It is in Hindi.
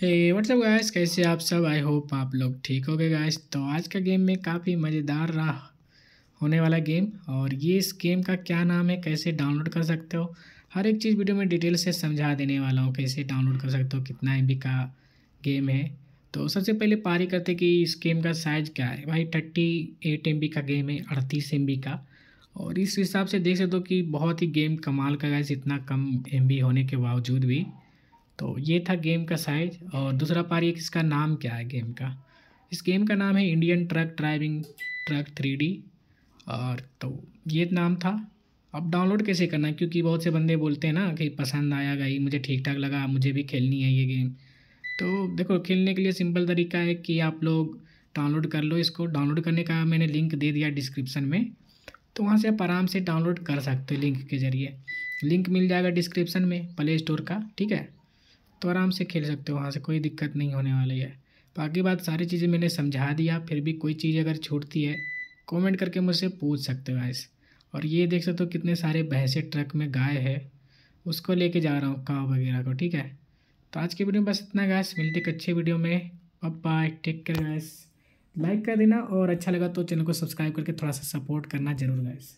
हे व्हाट्सअप गाइस कैसे आप सब आई होप आप लोग ठीक हो गए गाइस तो आज का गेम में काफ़ी मज़ेदार रहा होने वाला गेम और ये इस गेम का क्या नाम है कैसे डाउनलोड कर सकते हो हर एक चीज़ वीडियो में डिटेल से समझा देने वाला हूँ कैसे डाउनलोड कर सकते हो कितना एम का गेम है तो सबसे पहले पारी करते कि इस गेम का साइज़ क्या है भाई थर्टी एट एम का गेम है अड़तीस एम का और इस हिसाब से देख सकते हो कि बहुत ही गेम कमाल का गाइस इतना कम एम होने के बावजूद भी तो ये था गेम का साइज और दूसरा पारी ये इसका नाम क्या है गेम का इस गेम का नाम है Indian truck driving truck three और तो ये नाम था अब डाउनलोड कैसे करना है क्योंकि बहुत से बंदे बोलते हैं ना कि पसंद आया गई मुझे ठीक ठाक लगा मुझे भी खेलनी है ये गेम तो देखो खेलने के लिए सिंपल तरीका है कि आप लोग डाउनलोड कर लो इसको डाउनलोड करने का मैंने लिंक दे दिया डिस्क्रिप्शन में तो वहाँ से आप आराम से डाउनलोड कर सकते हो लिंक के ज़रिए लिंक मिल जाएगा डिस्क्रिप्शन में प्ले स्टोर का ठीक है तो आराम से खेल सकते हो वहाँ से कोई दिक्कत नहीं होने वाली है बाकी बात सारी चीज़ें मैंने समझा दिया फिर भी कोई चीज़ अगर छूटती है कमेंट करके मुझसे पूछ सकते हो ऐसे और ये देख सकते हो कितने सारे भैंसे ट्रक में गाय है उसको लेके जा रहा हूँ काव वगैरह को ठीक है तो आज की वीडियो में बस इतना गैस मिलते एक अच्छे वीडियो में अब bye take care guys like कर देना और अच्छा लगा तो चैनल को सब्सक्राइब करके थोड़ा सा सपोर्ट करना जरूर गैस